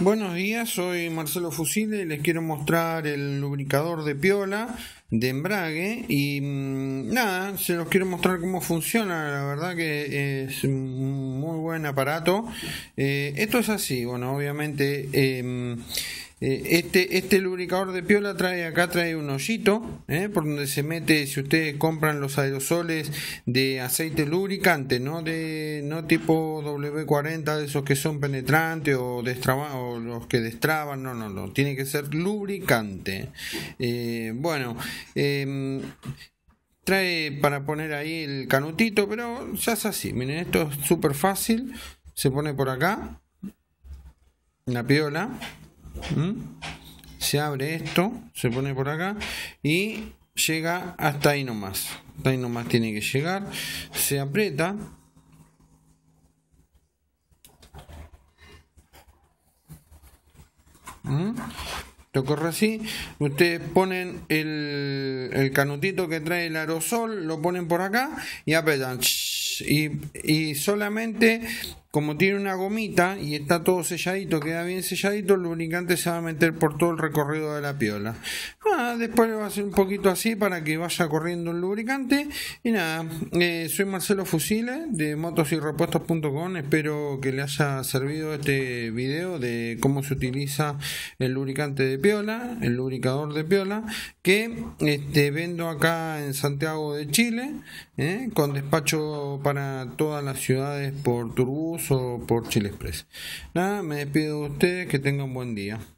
Buenos días, soy Marcelo Fusile y les quiero mostrar el lubricador de piola de embrague y mm, nada, se los quiero mostrar cómo funciona, la verdad que es un muy buen aparato. Eh, esto es así, bueno, obviamente em, eh, este, este lubricador de piola trae acá trae un hoyito ¿eh? por donde se mete si ustedes compran los aerosoles de aceite lubricante no de no tipo W40 de esos que son penetrantes o, destraba, o los que destraban no no no tiene que ser lubricante eh, bueno em, trae para poner ahí el canutito pero ya es así miren esto es súper fácil se pone por acá la piola ¿Mm? Se abre esto, se pone por acá y llega hasta ahí nomás. Hasta ahí nomás tiene que llegar. Se aprieta. Esto ¿Mm? corre así. Ustedes ponen el, el, canutito que trae el aerosol, lo ponen por acá y apretan y, solamente como tiene una gomita y está todo selladito, queda bien selladito, el lubricante se va a meter por todo el recorrido de la piola. Ah, después le va a hacer un poquito así para que vaya corriendo el lubricante. Y nada, eh, soy Marcelo Fusile de motosyrepuestos.com. Espero que le haya servido este video de cómo se utiliza el lubricante de piola, el lubricador de piola, que este, vendo acá en Santiago de Chile, eh, con despacho para todas las ciudades por Turbus o por Chile Express. Nada, me despido de ustedes, que tengan buen día.